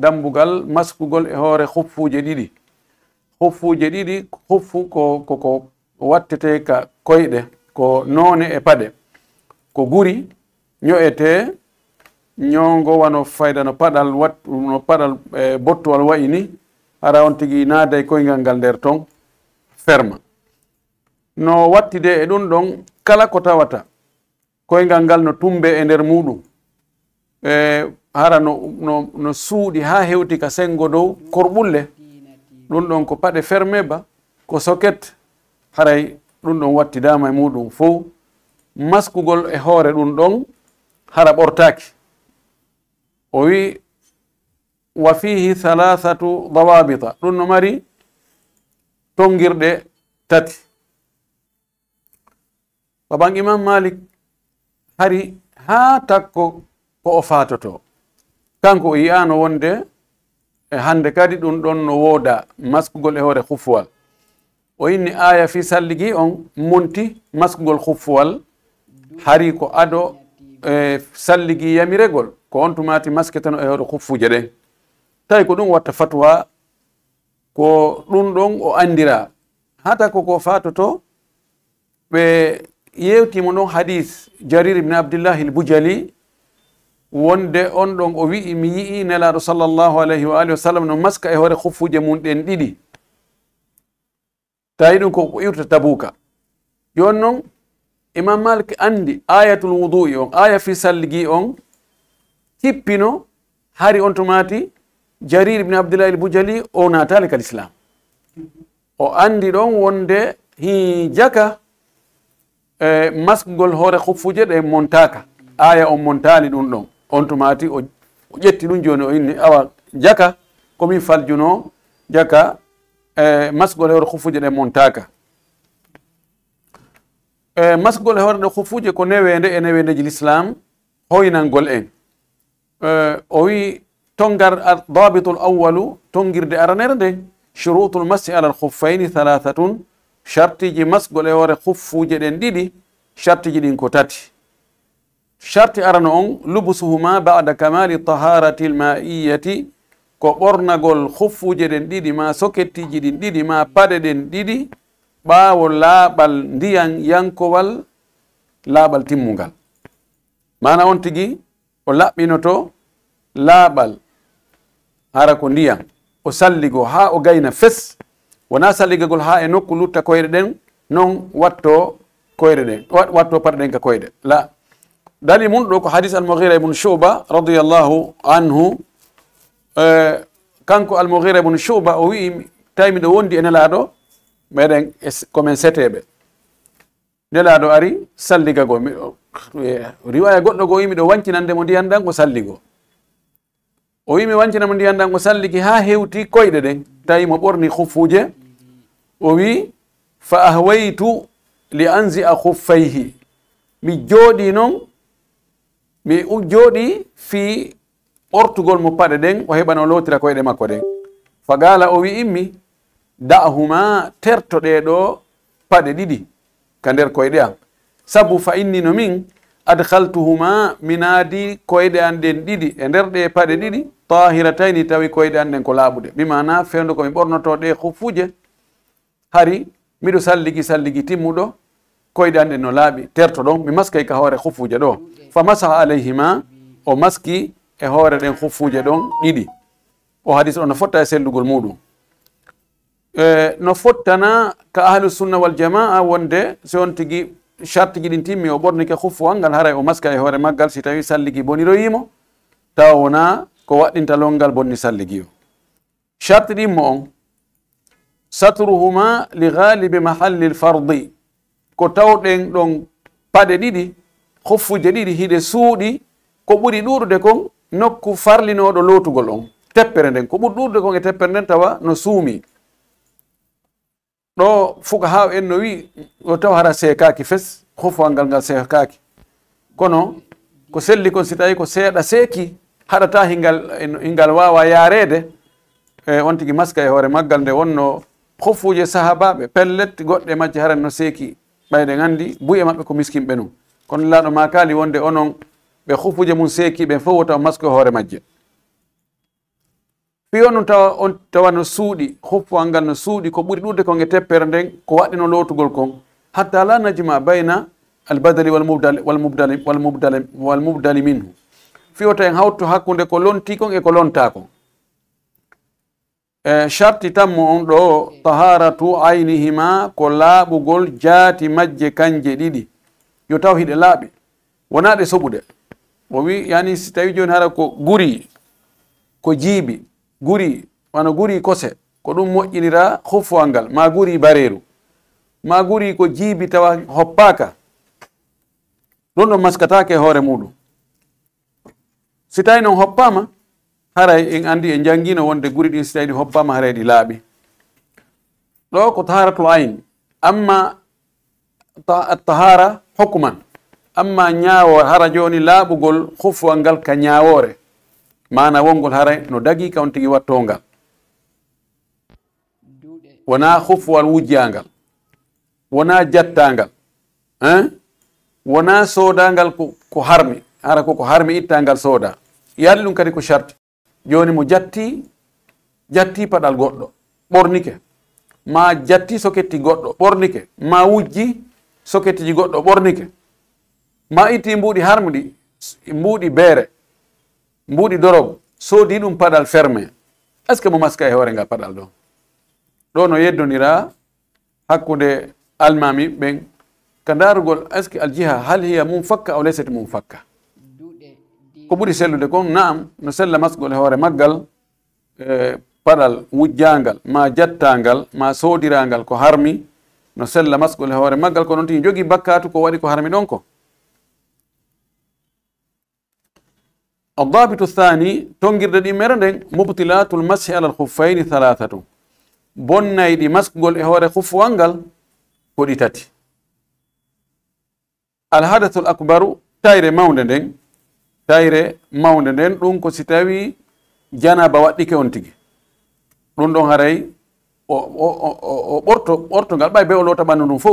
dambugal maskugol e hoore huffuuje ɗiɗi huffuuje ɗiɗi huffu ko koko wattete ka koyɗe ko noone e paɗe ko guri ño'ete ñoongo wano fayda no paɗal wat no paɗal e bottuwal wayi ni ara on tigi naada e koyngal ngal ndeer toon ferma no wattide e ɗum ɗon kala ko tawata koyngal ngal no tumbe e ndeer muɗum e ara no, no, no suuɗi haa hewti ka sengo dow korɓulle ɗum ɗon ko paɗe fermé ba ko soket haray ɗum ɗon watti dama e muɗum fof maskugol e hoore ɗum ɗon hara ɓortaaki o wi wa fihi halathatu dawabita ɗum no mari tongirɗe tati baɓan imam malik hari haa takko ko o faatoto kanko o yiyano wonde e hande kadi ɗum ɗon no wooda maskugol e hoore hufwal o inni aya fi salligi on monti maskugol hufwal hari ko ado e salligi yamiregol ko on tumati masketano e hoore hufuje ɗen tawi ko ɗum watta fatwa ko ɗum ɗon o andira hata koko fatoto ɓe yewtimo ɗon hadis jarir ibne abdillahi l boujali wonde on ɗon o wi'i mi yi'i nelaaɗo sallllahu alayhi wa alihi wa sallam no maska e hoore huffuuje mum ɗen ɗiɗi tawi ɗum koko iwta tabuka joni noon imam malik anndi ayatul wudui on aya fi salligi on tippino hari on tomaati jarir ibni abdoulahi l boujali o naatali kal islam o anndi ɗon wonde hii jaka e maskugol hoore huffuje ɗe montaka aya on montali ɗum ɗon on tumati o ƴetti ɗum joni o inni awa jaka komin faljuno jaka e masgol hewre hufuje ɗe montaka e masgol hewre ɗe hufuje ko newende e newendeji l'islam hoynangol en e, o wi tongar dabitu l awalu tongirde aranere nden shurutu l masi ala l huffaini halatatun chartiji masgol hewre huffuje ɗen ɗiɗi chartiji ɗin ko tati charti arano on lubusuhuma bada kamali taharati lmaiyati ko ɓornagol huffuje ɗen ɗiɗi ma sokettiji ɗin ɗiɗi ma paɗe ɗen ɗiɗi ɓaawo laaɓal ndiyan yankowal laaɓal timmungal mana on tigi o laɓɓinoto laaɓal ara ko ndiyan o salligo ha o gayna fes wona salligagol ha e nokku lutta koyɗe ɗen noon watto koyɗe ɗen watto paɗe ɗen ka koyɗe la dali mum ɗo ko hadis almohira ibnu shuba radiallahu anhu e, kanko almohira ibnu shuba o wii tawi miɗo wondi e nelaɗo meɗen e komin seteɓe nelaɗo ari salliga go miɗo e, riwaya goɗɗo go wimiɗo wancinande mo ndiyan ɗan ko salligo o wimi wancina mo ndiyan ɗan ko salligi ha hewti koyɗe ɗen tawi mo ɓorni huffuje o wi fa ahwaytu li anzi a huffayhi mi jooɗi noon mi jodi fi ortugol mo pade den o heɓa no lotira ede makko den fagala o immi da'huma terto do pade didi ka der koyɗe sabu fa inni no min adkhaltuhuma minadi ko ede an den didi e nder didi paɗe ɗiɗi tahiratayni tawi ede an den ko mana fendo ko komi bornoto de khufuje hari mi sal salligi salligi timudo koyde ande no laaɓi terto ɗon mi maskay ka hoore hufuuje ɗo fa masaha alayhima o maski e hoore ɗen hufuuje ɗon ɗiɗi o hadis ɗo no fotta e sellugol muɗum e no fottana ka ahlusunna waljamaa wonde so on tigi charte ji ɗin timmi o ɓornike hufuwal ngal haray o maska e hoore maggal si tawi salligi boniroyimo taw wona ko waɗɗintalol ngal bonni salligio charte ɗinmo on satruhuma li galibi mahalli l fardi ko tawɗen ɗon paɗe ɗiɗi hoffuje ɗiɗi hiɗe suuɗi ko ɓuri ɗuuɗude kon nokku farlinoɗo lootugol on teppere nden ko ɓuri ɗuuɗude kon e teppere nden tawa no suumi ɗo fuka haw en no wii o taw hara seekaaki fes hofowal ngal ngal seekaaki kono ko selli kon si tawi ko seeɗa seeki haɗata hingal hingal waawa yaareede e on tigi maska e hoore maggal nde wonno hofuuje sahabaɓe pellet goɗɗe majje haran no seeki ɓay ɗe nganndi buye maɓɓe ko miskinɓe nun kono laaɗo ma kaali wonde onon ɓe hufuje mum seekiiɓen fof wotawa maske hoore majje fiyonu tawa on tawa no suuɗi huppowal ngal no suuɗi ko ɓuri ɗurde konge teppere nden ko waɗino lootugol kon hatta la najima bayna albadali wwalmubdali minhu fiyota en hawttu hakkunde ko lonti kon e ko lonta kon e charti tanmo on ɗo taharatu aynihima ko laaɓugol jaati majje kanje ɗiɗi yo taw hiɗe laaɓi wona ɗe soɓude o wi yani si tawi joni hara ko guri ko jiibi guri wano guri kose ko ɗum moƴƴinira hufwal ngal ma guri bareeru ma guri ko jiibi tawa hoppaaka ɗum ɗon maskatake e hoore muɗum si tawi noon hoppaama haray en anndi e janngino wonde guri ɗin si tawiɗi hobbama hareɗi laaɓi ɗo ko taharatul ayn amma tahara hukman amma ñaawoore hara jooni laaɓugol hufwal ngal ka ñaawoore mana wongol haray no dagii kawn tigi wattongal wonaa hufwal wujjaangal wonaa jattaangal en wonaa soodaangal ko harmi hara koko harmi ittaangal sooda yaali ɗum kadi ko charte joni mo jatti jatti paɗal goɗɗo ɓornike ma jatti soketti goɗɗo ɓornike ma wujji soketiji goɗɗo ɓornike ma itti mbuuɗi harmɗi mbuuɗi beere mbuuɗi dorogu soodi ɗum paɗal ferme est ce que mo maska e hoore ngal paɗal ɗo ɗo no yeddonira hakkude almami ɓen ka ndarugol est ce que aljiha hal hiya mum fakka o leseti mum fakka ko ɓuri sellude kon naam no sella masgol e hoore maggal e paɗal wujjangal ma jattangal ma soodirangal ko harmi no sella masgol e hoore maggal ko noon tigi jogii bakkatu ko waɗi ko harmi ɗon ko addabitu thani tongirde ɗi mere nden mubtilatul mashi alal huffaini halathatu bonnayɗi masgol e hoore huffuwal ngal ko ɗi tati alhadathul akbaru tayre mawde ndeng tayre mawnde nden ɗum ko si tawi janaba waɗɗike on tigi ɗum ɗon haray o ɓorto ɓortongal ɓay be o lota ɓandu ndum fo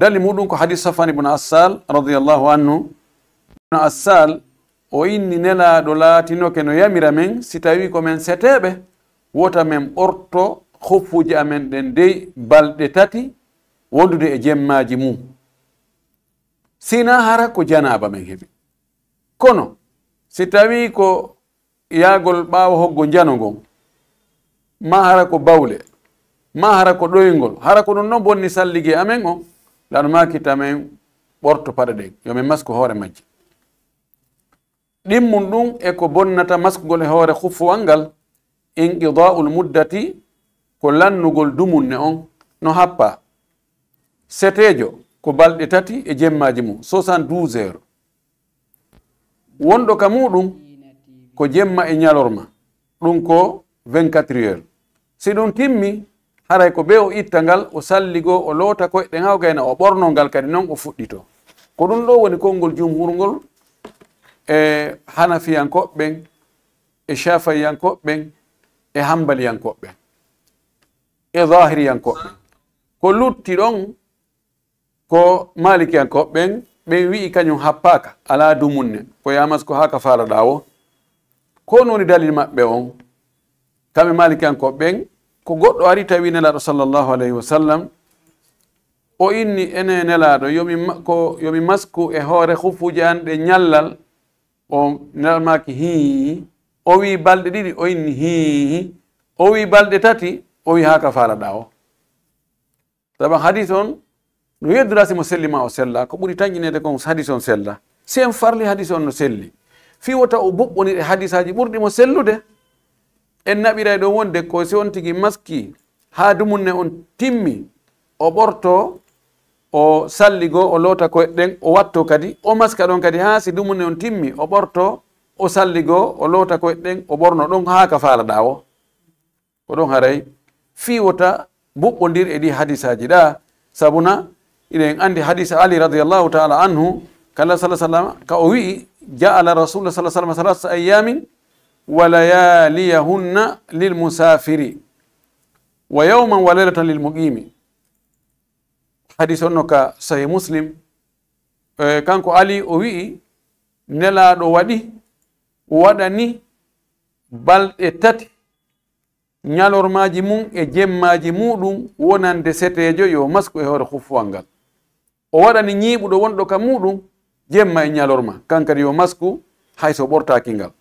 dalli muɗum ko hadis safan ibnu assal radiallahu anhu ibnu assal o inni nelaɗo laatinoke no yamira men si tawi komin seteɓe wota min ɓorto hoppuji amen ɗen dey balɗe tati wondude e jemmaji mum sina hara ko janaba men heɓi kono si tawii ko yaagol ɓaawa hoggo njano ngon ma hara ko bawle ma hara ko ɗoyngol hara ko ɗon noon bonni salligee amen on laano maakitamen ɓorto paɗa ɗen yo min masku hoore majje ɗimmum ɗum e ko bonnata maskugol e hoore hufuwal ngal inqidaul muddati ko lannugol dumunne on no happa seteejo ko balɗe tati e jemmaaji mum 72 heure wonɗo ka muɗum ko jemma e ñalorma ɗum ko 24 heure si ɗum timmi haray ko ɓe o itta ngal o salligo o loota koyɗe ha gayna o ɓornol ngal kadi noon o fuɗɗito ko ɗum ɗo woni konngol jumhurngol e hanafiyankoɓɓen e shafayiyankoɓɓen e hambaliyankoɓɓen e zahiriyankoɓɓen ko lutti ɗon ko malikiyankoɓɓen ɓe wi'i kañum happaaka alaa dumun ne ko yamas ko haa ka faaraɗaa o ko noni dalil maɓɓe on kame malikankoɓ ɓen ko goɗɗo ari tawi nelaaɗo sallllahu alayhi wa sallam o inni ene nelaaɗo yomi ko yomi masku e hoore hufuuji an ɗe ñallal o nelal maaki hii o wii balɗe ɗiɗi o inni hii o wii balɗe tati o wii haa ka faaraɗaa o saban hadis on no yeddora simo sellima o sella ko ɓuri tañƴinede kon hadis on sella si en farli hadis on no selli fi wota o boɓɓoniɗe hadis aji ɓurɗimo sellude en naɓiray ɗon wonde ko si on tigi maski haa dumunne on timmi o ɓorto o salligo o loota koyeɗen o watto kadi o maska ɗon kadi haa si dumunne on timmi o ɓorto o salligo o loota koyeɗen o ɓorno ɗon haa ka faalaɗa o ko ɗon haray fiwota boɓɓodir e ɗi hadis aji ɗa sabuna iɗen anndi hadis ali radiallahu taala anhu kala sa sallam ka o wi'i jaala rasulla sa sallam salasa ayamin wa layaliyahunna lilmusafiri wa yawman wa lailatan lilmuqimi hadis onno ka sahi muslim eh, kanko ali o wi'i nelaaɗo waɗi waɗani balɗe tati ñalormaaji mum e jemmaaji muɗum wonande seteejo yo masku e hoore huffowal ngal o waɗani ñiiɓuɗo wonɗo kam muɗum jemma e ñalorma kankadi yo masku hayso ɓortaki ngal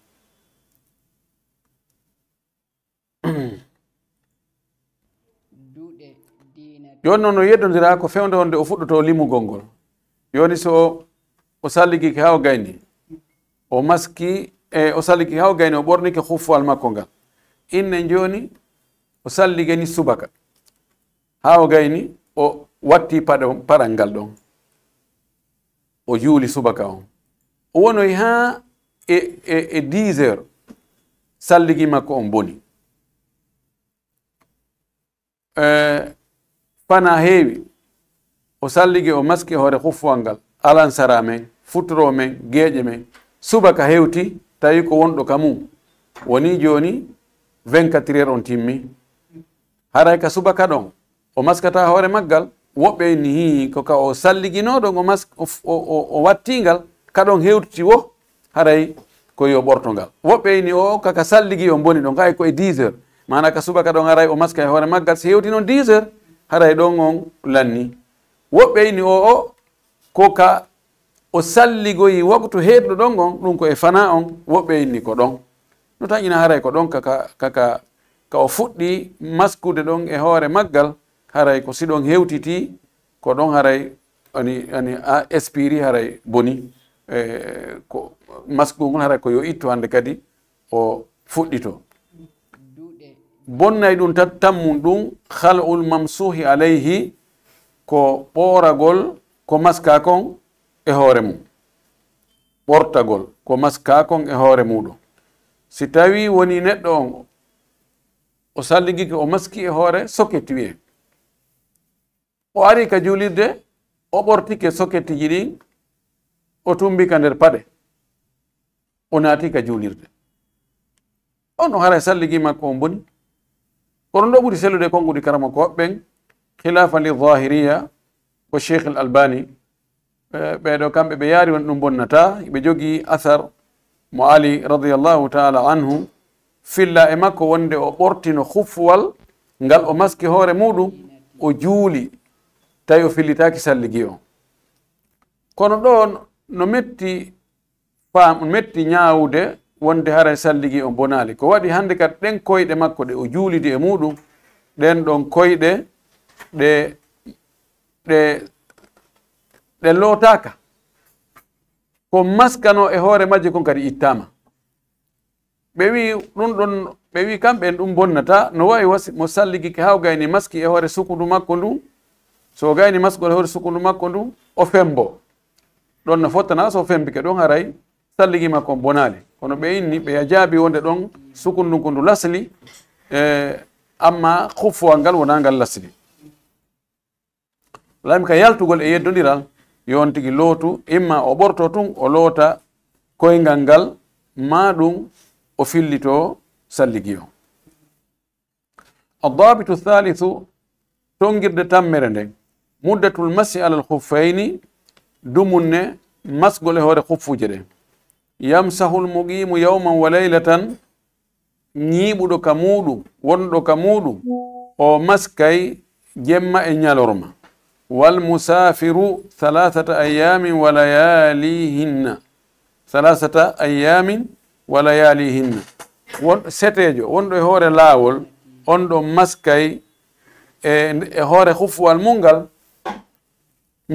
joni noon no yeddodira ko fewde wonde o fuɗɗoto limugol ngol joni so o salligiki ha o gayni o maski e o salligi ha o gayni o ɓorniki huffowal makko ngal inne joni o salligani subaka ha o gayni o watti paɗal ngal ɗon o juuli subaka on o wonoy ha e, e, e 10 heures salligi makko on boni uh, eh, pana heewi o salligi o maski hoore huffuwal ngal alansara men futoro men geeƴe men subaka hewti tawi ko wonɗo ka mum woni joni 24 heures on timmi haray ka subaka ɗon o maskata hoore maggal woɓɓe ni ko ka o salliginoɗo o mas o wattingal kaɗon hewti wo haray koy yo ɓorto ngal woɓɓeni o kaka salligi o boni ɗon kay koye 10 heures mana ka suba kaɗon aray o maska e hoore maggal si hewti noon 10 heures haray ɗon on lanni woɓɓeni o o ko ka o salligoyi waktu heɗɗo ɗon on ɗum ko e fana on woɓɓeni ko ɗon no tan ina haray ko ɗon kaka kaka ka o fuɗɗi maskude ɗon e hoore maggal haray ko siɗon hewtiti ko ɗon haray ani ani a expiri haray boni e ko masque ngol haray ko yo ittu hande kadi o fuɗɗito bonnay ɗum tat tammum ɗum khal'ul mamsuhi alayhi ko ɓoragol ko maska kon e hoore mum ɓortagol ko maska kon e hoore muɗo si tawi woni neɗɗo on o salligiki o maski e hoore soket wiye o ari ka juulirde o ɓortike soketiji ɗi o tumbi ka nder paɗe o naati ka juulirde on o haray salligi makko on boni koɗon ɗo ɓuri sellude konnguɗi karama ko hoɓɓen hilafa li dahiriya ko cheikh l albani ɓeɗo kamɓe ɓe yaari won ɗum bonnata ɓe jogii athar mo ali radiallahu taala anhu filla e makko wonde o ɓortino hufwal ngal o maski hoore muɗum o juuli tawi o fillitaaki salli giy on kono ɗoon no metti faam metti ñaawde wonde hara salli giy on bonaali ko waɗi hannde kadi ɗen koyɗe makko ɗe o juulidi e muuɗum ɗen ɗon koyɗe ɗe ɗe ɗe lootaaka ko maskanoo e hoore majje kon kadi ittaama ɓe wii ɗum ɗon ɓe wii kamɓe en ɗum bonnata no wawi wasi mo salligiki haawgayni maski e hoore sukundu makko ndun so o gayni masgol hewde sukundu makko ndu o fembo ɗon no fottana so fembike ɗon haray salligi makko on bonaali kono ɓe inni ɓe yajaabi wonde ɗon sukundu ngu ndu lasli e amma kuffowa ngal wona ngal lasli laami ka yaltugol e yeddodiral yon tigi lootu imma o ɓorto tun o loota koyngal ngal ma ɗum o fillito salligi o addabitu thalithu tongirde tammere ndeng muddatul masi ala alhuffaini dumunne masgol e hoore huffuje ɗe yamsahu lmuqimu yawman wa laylatan ñiiɓuɗo ka muɗum wonɗo ka muɗum o maskay jemma e ñalorma walmusafiru halahata ayamin wa layalihinna halahata ayamin wa layalihinna seteejo wonɗo e hoore laawol on ɗo maskay e, e hoore huffuwal mungal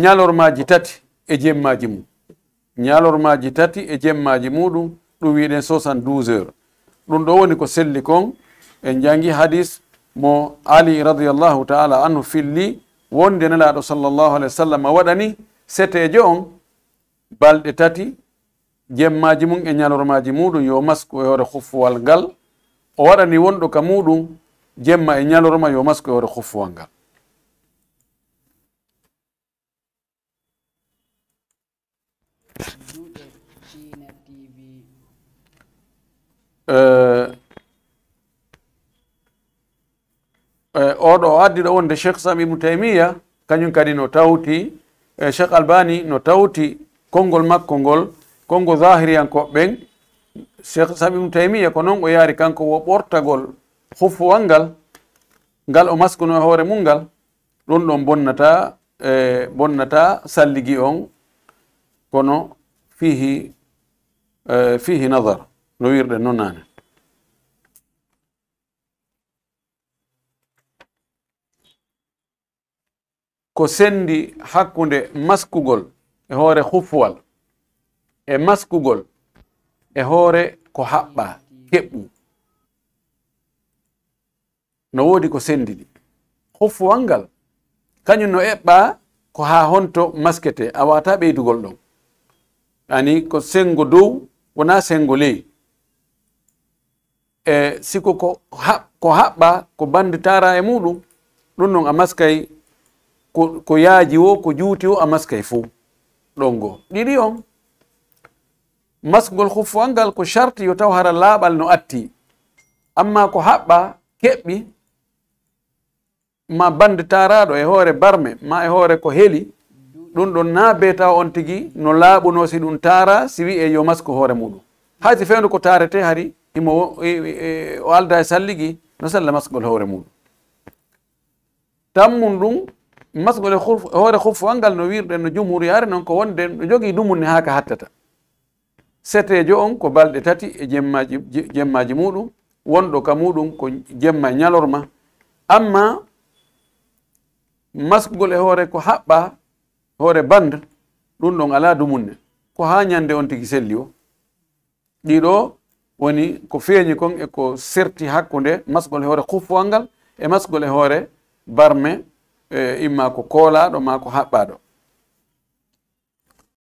ñalormaji tati e jemmaji mum ñalormaji tati e jemmaji muɗum ɗum wiɗen 72 heures ɗum ɗo woni ko selli kon en jangi hadis mo ali radiallahu taala anhu filli wonde nelaɗo sallllahu alah w sallam waɗani seteje on balɗe tati jemmaji mum e ñalormaji muɗum yo masku e hoore huffuwal ngal o waɗani wonɗo ka muɗum jemma e ñalorma yo masku e hoore huffuwal ngal Eh, eh, oɗo o addiɗo wonde cheikh sam ibnu taymiya kañum kadi no tawti eh, cheikh albani no tawti konngol makko ngol konngo zahiriyankoɓɓen cheikh sam ibnu taymiya ko noon o yaari kanko wo ɓortagol hufuwal ngal ngal o maskuno e hoore mum ngal ɗum ɗon bonnata bonnata salligi on kono fihi e, fihi nadar no wirɗen noon naane ko sendi hakkunde maskugol e hoore hufwal e maskugol e hoore ko haɓɓa keɓɓu no woodi ko sendi ɗi hufwal ngal kañum no eɓɓa ko haa honto maskete a waata ɓeydugol ɗon ani ko sengo dow wona sengo ley e siko ko ha ko haɓɓa ko bande tara e muɗum ɗum non a maskay ko ko yaaji o ko juuti o a maskay fo ɗon goo ɗiɗi on maskgol hufowal ngal ko charte yo taw hara laaɓal no atti amma ko haɓɓa keɓɓi ma bande taraɗo e hoore barme ma e hoore ko heli ɗum ɗon na beeta on tigi no laaɓuno si ɗum taara si wi e yo masque hoore muɗum hay si fewndu ko taarete hari imo o alda e salligi no sella masgol hoore muɗum tammum ɗum masgol e hoore hufwal ngal no wirɗen no jumhuru yaare noon ko wonde no jogii dumunni haa ka hattata seteejo on ko balɗe tati e jemmaji jemmaji muɗum wonɗo ka muɗum ko jemma e ñalorma amma masgol e hoore ko haɓɓa hoore bandre ɗum ɗon ala dumunde ko ha ñande on tigi selli o ɗiɗo woni ko feeñi kon e ko serti hakkunde masgol e hoore kufwal ngal e masgol e hoore barme e imma ko koolaɗo ma ko haɓɓaɗo